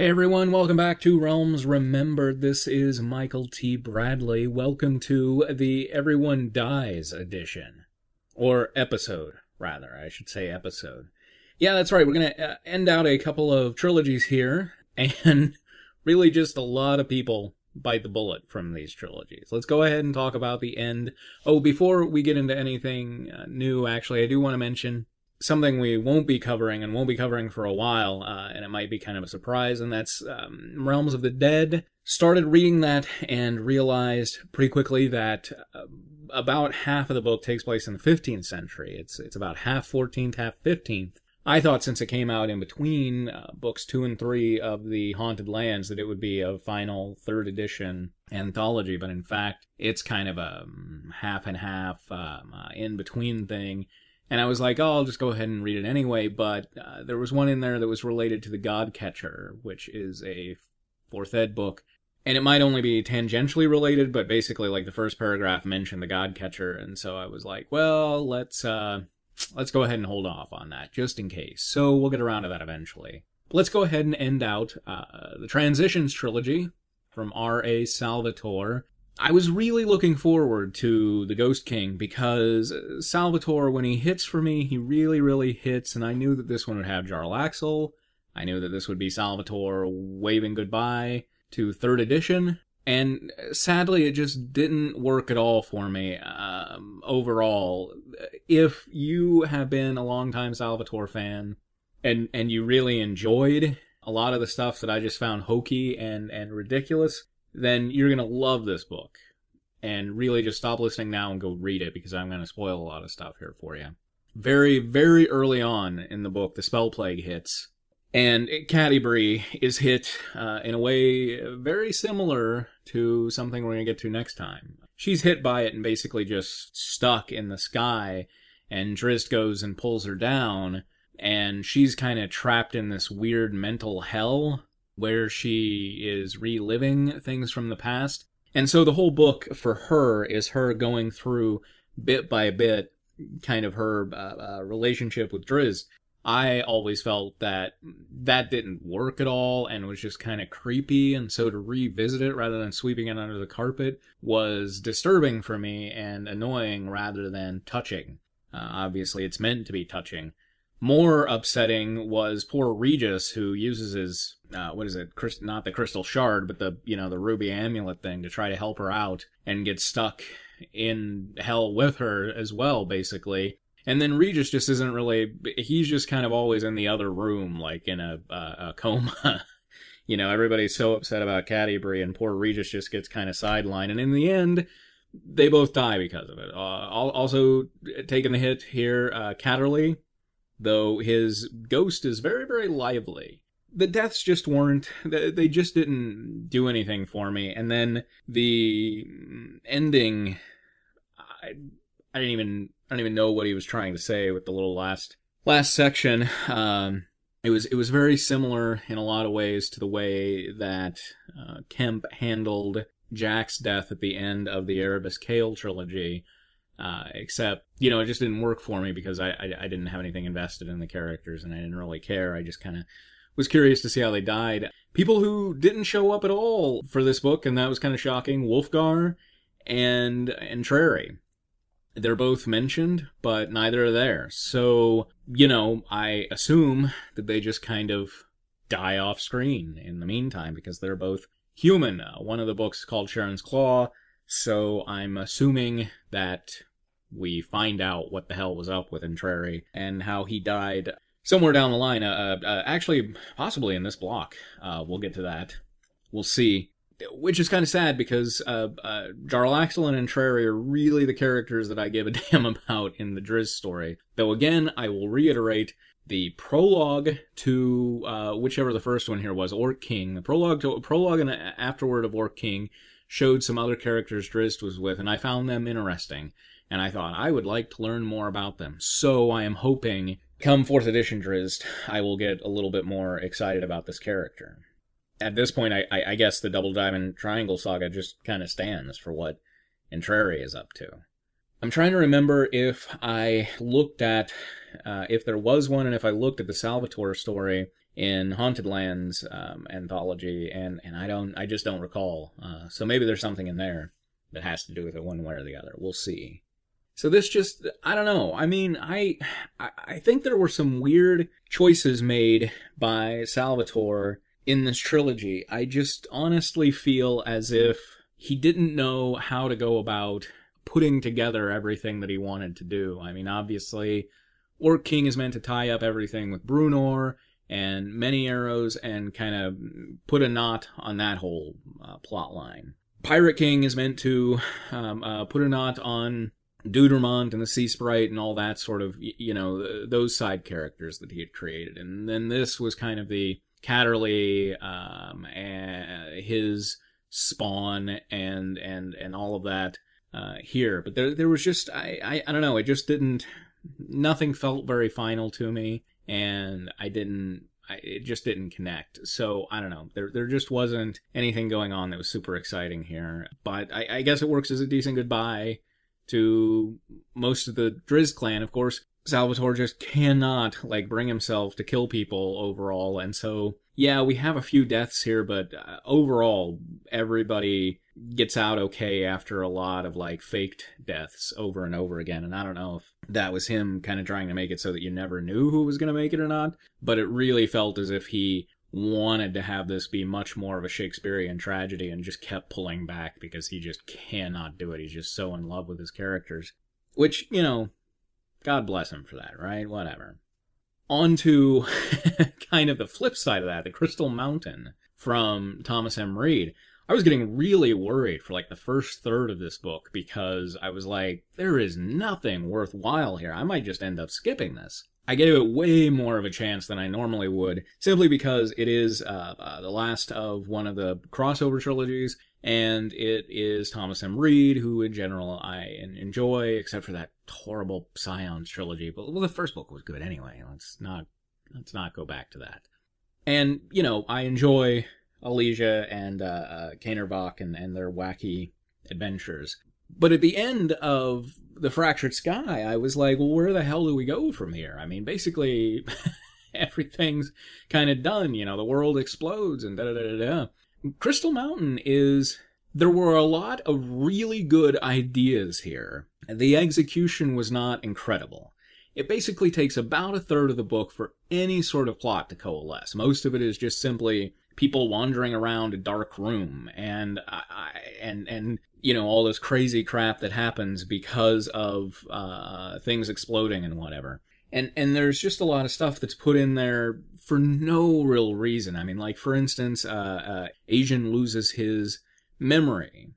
Hey everyone, welcome back to Realms Remembered. This is Michael T. Bradley. Welcome to the Everyone Dies edition, or episode, rather. I should say episode. Yeah, that's right. We're going to uh, end out a couple of trilogies here, and really just a lot of people bite the bullet from these trilogies. Let's go ahead and talk about the end. Oh, before we get into anything uh, new, actually, I do want to mention something we won't be covering and won't be covering for a while, uh, and it might be kind of a surprise, and that's um, Realms of the Dead. Started reading that and realized pretty quickly that uh, about half of the book takes place in the 15th century. It's it's about half 14th, half 15th. I thought since it came out in between uh, books two and three of the Haunted Lands that it would be a final third edition anthology, but in fact, it's kind of a um, half and half um, uh, in between thing and I was like, oh, I'll just go ahead and read it anyway. But uh, there was one in there that was related to the God Catcher, which is a fourth ed book, and it might only be tangentially related, but basically, like the first paragraph mentioned the God Catcher, and so I was like, well, let's uh, let's go ahead and hold off on that just in case. So we'll get around to that eventually. But let's go ahead and end out uh, the Transitions trilogy from R. A. Salvatore I was really looking forward to the Ghost King because Salvatore, when he hits for me, he really, really hits, and I knew that this one would have Jarl Axel. I knew that this would be Salvatore waving goodbye to third edition, and sadly, it just didn't work at all for me um, overall. If you have been a longtime Salvatore fan and and you really enjoyed a lot of the stuff that I just found hokey and and ridiculous, then you're going to love this book. And really just stop listening now and go read it because I'm going to spoil a lot of stuff here for you. Very, very early on in the book, the spell plague hits. And Cadbury is hit uh, in a way very similar to something we're going to get to next time. She's hit by it and basically just stuck in the sky. And Drizzt goes and pulls her down. And she's kind of trapped in this weird mental hell where she is reliving things from the past. And so the whole book for her is her going through bit by bit kind of her uh, uh, relationship with Driz. I always felt that that didn't work at all and was just kind of creepy. And so to revisit it rather than sweeping it under the carpet was disturbing for me and annoying rather than touching. Uh, obviously, it's meant to be touching. More upsetting was poor Regis, who uses his uh, what is it? Chris, not the crystal shard, but the you know the ruby amulet thing to try to help her out, and get stuck in hell with her as well, basically. And then Regis just isn't really. He's just kind of always in the other room, like in a, uh, a coma. you know, everybody's so upset about Cadbury, and poor Regis just gets kind of sidelined. And in the end, they both die because of it. Uh, also taking the hit here, uh, Catterley, though his ghost is very, very lively. The deaths just weren't, they just didn't do anything for me. And then the ending, I, I didn't even, I don't even know what he was trying to say with the little last, last section. Um, it was it was very similar in a lot of ways to the way that uh, Kemp handled Jack's death at the end of the Erebus Kale trilogy, uh, except, you know, it just didn't work for me because I, I, I didn't have anything invested in the characters and I didn't really care. I just kind of was curious to see how they died. People who didn't show up at all for this book, and that was kind of shocking, Wolfgar and and Trary. They're both mentioned, but neither are there. So, you know, I assume that they just kind of die off screen in the meantime because they're both human. Uh, one of the books is called Sharon's Claw, so I'm assuming that we find out what the hell was up with Entreri and how he died somewhere down the line. Uh, uh, uh actually, possibly in this block. Uh, we'll get to that. We'll see. Which is kind of sad because uh, uh, Jarl Axel and Entreri are really the characters that I give a damn about in the Driz story. Though again, I will reiterate the prologue to whichever the first one here was, Orc King. The prologue to prologue and afterward of Orc King showed some other characters Drizzt was with, and I found them interesting and I thought I would like to learn more about them. So I am hoping come 4th edition Drizzt, I will get a little bit more excited about this character. At this point, I, I, I guess the Double Diamond Triangle Saga just kind of stands for what Intrare is up to. I'm trying to remember if I looked at, uh, if there was one, and if I looked at the Salvatore story in Haunted Lands um, anthology, and, and I don't, I just don't recall. Uh, so maybe there's something in there that has to do with it one way or the other. We'll see. So this just, I don't know. I mean, I, I think there were some weird choices made by Salvatore in this trilogy. I just honestly feel as if he didn't know how to go about putting together everything that he wanted to do. I mean, obviously, Orc King is meant to tie up everything with Brunor and many arrows and kind of put a knot on that whole uh, plot line. Pirate King is meant to um, uh, put a knot on Deutermont and the Sea Sprite and all that sort of, you know, those side characters that he had created. And then this was kind of the Catterley, um, and his spawn and, and, and all of that, uh, here. But there, there was just, I, I, I don't know, it just didn't, nothing felt very final to me and I didn't, I, it just didn't connect. So I don't know. There, there just wasn't anything going on that was super exciting here. But I, I guess it works as a decent goodbye to most of the Driz clan, of course, Salvatore just cannot like bring himself to kill people overall, and so yeah, we have a few deaths here, but uh, overall, everybody gets out okay after a lot of like faked deaths over and over again. And I don't know if that was him kind of trying to make it so that you never knew who was going to make it or not, but it really felt as if he wanted to have this be much more of a Shakespearean tragedy and just kept pulling back because he just cannot do it. He's just so in love with his characters, which, you know, God bless him for that, right? Whatever. On to kind of the flip side of that, the Crystal Mountain from Thomas M. Reed. I was getting really worried for like the first third of this book because I was like, there is nothing worthwhile here. I might just end up skipping this. I gave it way more of a chance than I normally would, simply because it is uh, uh, the last of one of the crossover trilogies, and it is Thomas M. Reed, who in general I enjoy, except for that horrible Scions trilogy. But well, the first book was good anyway. Let's not let's not go back to that. And you know, I enjoy Alicia and uh, uh and and their wacky adventures. But at the end of The Fractured Sky, I was like, well, where the hell do we go from here? I mean, basically, everything's kind of done. You know, the world explodes and da da da da. Crystal Mountain is. There were a lot of really good ideas here. The execution was not incredible. It basically takes about a third of the book for any sort of plot to coalesce. Most of it is just simply people wandering around a dark room and I, and and you know all this crazy crap that happens because of uh, things exploding and whatever and and there's just a lot of stuff that's put in there for no real reason i mean like for instance uh, uh, asian loses his memory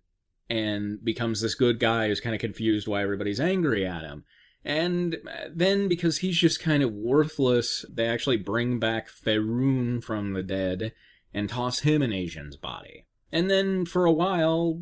and becomes this good guy who's kind of confused why everybody's angry at him and uh, then because he's just kind of worthless they actually bring back Ferun from the dead and toss him in asian's body and then for a while,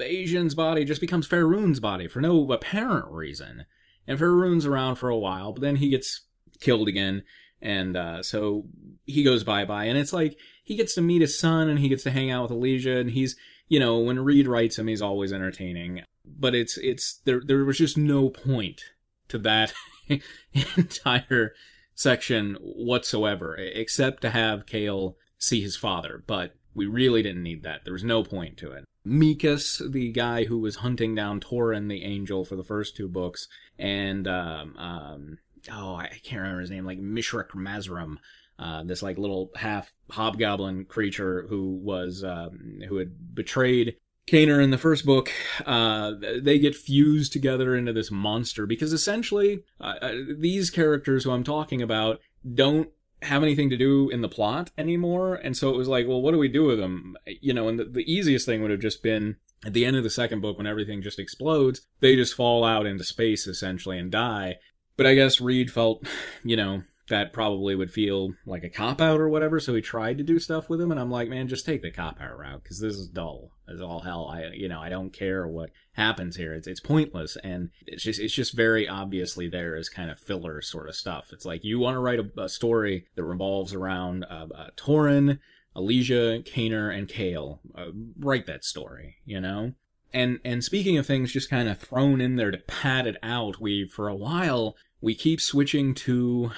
Asian's body just becomes Faroon's body for no apparent reason. And Faroon's around for a while, but then he gets killed again. And uh, so he goes bye bye. And it's like he gets to meet his son and he gets to hang out with Elijah. And he's, you know, when Reed writes him, he's always entertaining. But it's, it's, there, there was just no point to that entire section whatsoever, except to have Kale see his father. But we really didn't need that. There was no point to it. Mikas, the guy who was hunting down Torin the angel for the first two books, and um, um, oh, I can't remember his name, like Mishrek Mazram, uh, this like little half hobgoblin creature who was um, who had betrayed Kaner in the first book, uh, they get fused together into this monster because essentially uh, uh these characters who I'm talking about don't have anything to do in the plot anymore. And so it was like, well, what do we do with them? You know, and the, the easiest thing would have just been at the end of the second book, when everything just explodes, they just fall out into space essentially and die. But I guess Reed felt, you know, that probably would feel like a cop out or whatever. So he tried to do stuff with him. And I'm like, man, just take the cop out route because this is dull as all hell. I you know I don't care what happens here. It's it's pointless and it's just it's just very obviously there is kind of filler sort of stuff. It's like you want to write a, a story that revolves around uh, uh, Torin, Alicia, Kaner, and Kale. Uh, write that story, you know. And and speaking of things just kind of thrown in there to pad it out, we for a while we keep switching to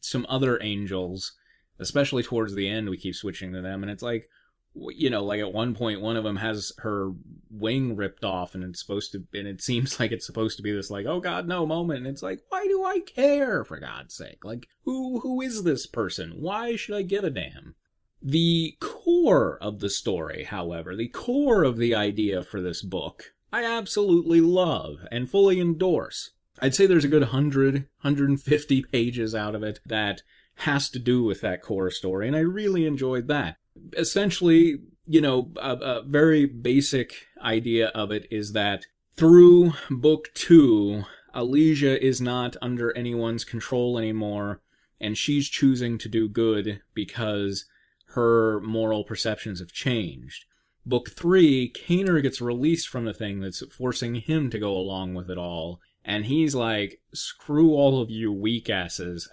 some other angels, especially towards the end. We keep switching to them, and it's like you know, like at one point, one of them has her wing ripped off, and it's supposed to, and it seems like it's supposed to be this like, oh God, no moment, and it's like, why do I care? For God's sake, like, who who is this person? Why should I give a damn? The core of the story, however, the core of the idea for this book, I absolutely love and fully endorse. I'd say there's a good 100, 150 pages out of it that has to do with that core story, and I really enjoyed that essentially, you know, a, a very basic idea of it is that through book two, Alicia is not under anyone's control anymore, and she's choosing to do good because her moral perceptions have changed. Book three, Kaner gets released from the thing that's forcing him to go along with it all, and he's like, screw all of you weak asses,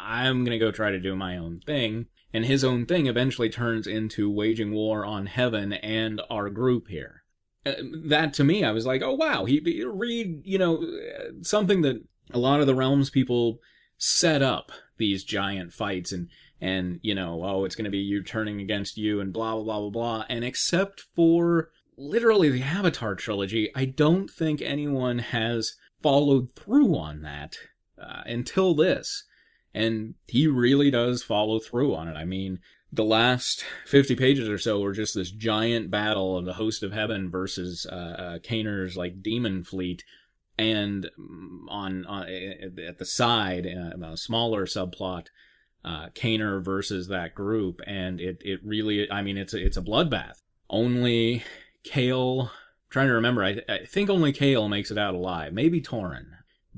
I'm gonna go try to do my own thing. And his own thing eventually turns into waging war on heaven and our group here. Uh, that to me, I was like, oh wow, he, he read, you know, uh, something that a lot of the realms people set up these giant fights and and you know, oh, it's going to be you turning against you and blah blah blah blah blah. And except for literally the Avatar trilogy, I don't think anyone has followed through on that uh, until this. And he really does follow through on it. I mean, the last 50 pages or so were just this giant battle of the host of heaven versus uh, uh Kaner's like demon fleet and mm, on, on at the side a smaller subplot uh Kaner versus that group and it it really I mean it's a, it's a bloodbath only Kale trying to remember I, I think only Kale makes it out alive maybe Torin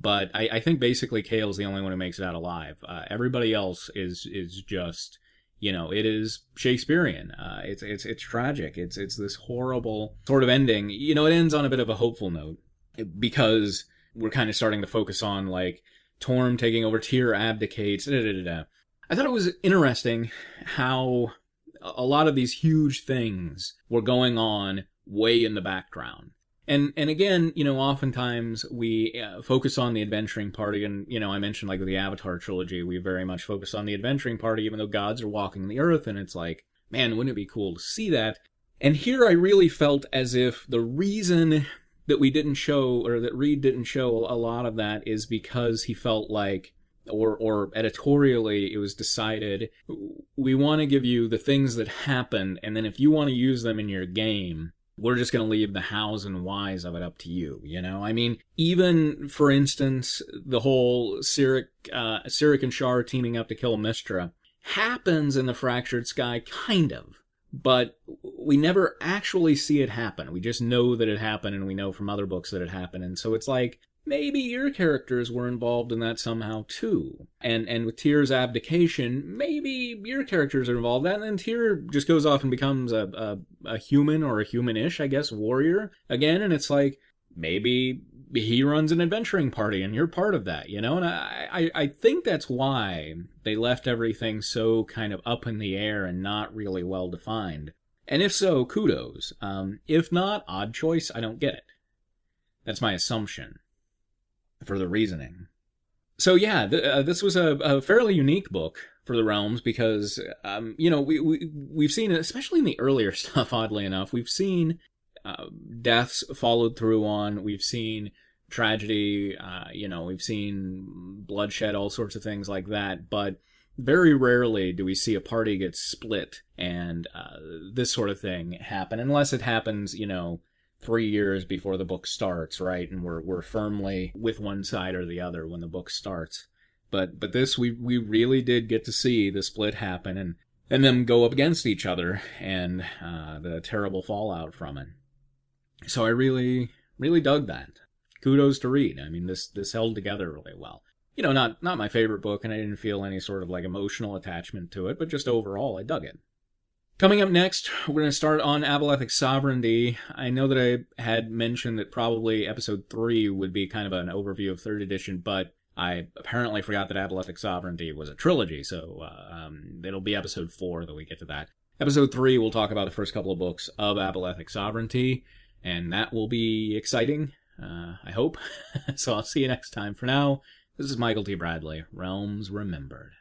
but I, I think basically Kale's the only one who makes it out alive. Uh, everybody else is is just you know it is Shakespearean. Uh, it's it's it's tragic. It's it's this horrible sort of ending. You know, it ends on a bit of a hopeful note because we're kind of starting to focus on like Torm taking over, Tyr abdicates. Da, da, da, I thought it was interesting how a lot of these huge things were going on way in the background. And and again, you know, oftentimes we uh, focus on the adventuring party, and you know, I mentioned like the Avatar trilogy, we very much focus on the adventuring party, even though gods are walking the earth, and it's like, man, wouldn't it be cool to see that? And here, I really felt as if the reason that we didn't show, or that Reed didn't show a lot of that, is because he felt like or or editorially it was decided we want to give you the things that happened and then if you want to use them in your game we're just going to leave the hows and whys of it up to you. You know, I mean, even for instance, the whole Sirik, uh, Sirik and Shar teaming up to kill Mistra happens in the Fractured Sky, kind of, but we never actually see it happen. We just know that it happened, and we know from other books that it happened. And so it's like maybe your characters were involved in that somehow too. And and with Tyr's abdication, maybe your characters are involved. In that and then Tyr just goes off and becomes a, a, a human or a human-ish, I guess, warrior again. And it's like maybe he runs an adventuring party and you're part of that, you know? And I, I, I think that's why they left everything so kind of up in the air and not really well defined. And if so, kudos. Um, if not, odd choice, I don't get it. That's my assumption for the reasoning. So yeah, uh, this was a, a, fairly unique book for the realms because um, you know we, we we've seen especially in the earlier stuff. Oddly enough, we've seen uh, deaths followed through on. We've seen tragedy. Uh, you know, we've seen bloodshed, all sorts of things like that. But very rarely do we see a party get split and uh, this sort of thing happen, unless it happens, you know, three years before the book starts, right? And we're we're firmly with one side or the other when the book starts. But but this we we really did get to see the split happen and and them go up against each other and uh, the terrible fallout from it. So I really really dug that. Kudos to Reed. I mean this this held together really well. You know, not not my favorite book, and I didn't feel any sort of like emotional attachment to it, but just overall I dug it. Coming up next, we're going to start on Abolethic Sovereignty. I know that I had mentioned that probably episode 3 would be kind of an overview of 3rd edition, but I apparently forgot that Abolethic Sovereignty was a trilogy, so uh, um, it'll be episode 4 that we get to that. Episode 3, we'll talk about the first couple of books of Abolethic Sovereignty, and that will be exciting, uh, I hope. so I'll see you next time. For now, this is Michael T. Bradley, Realms Remembered.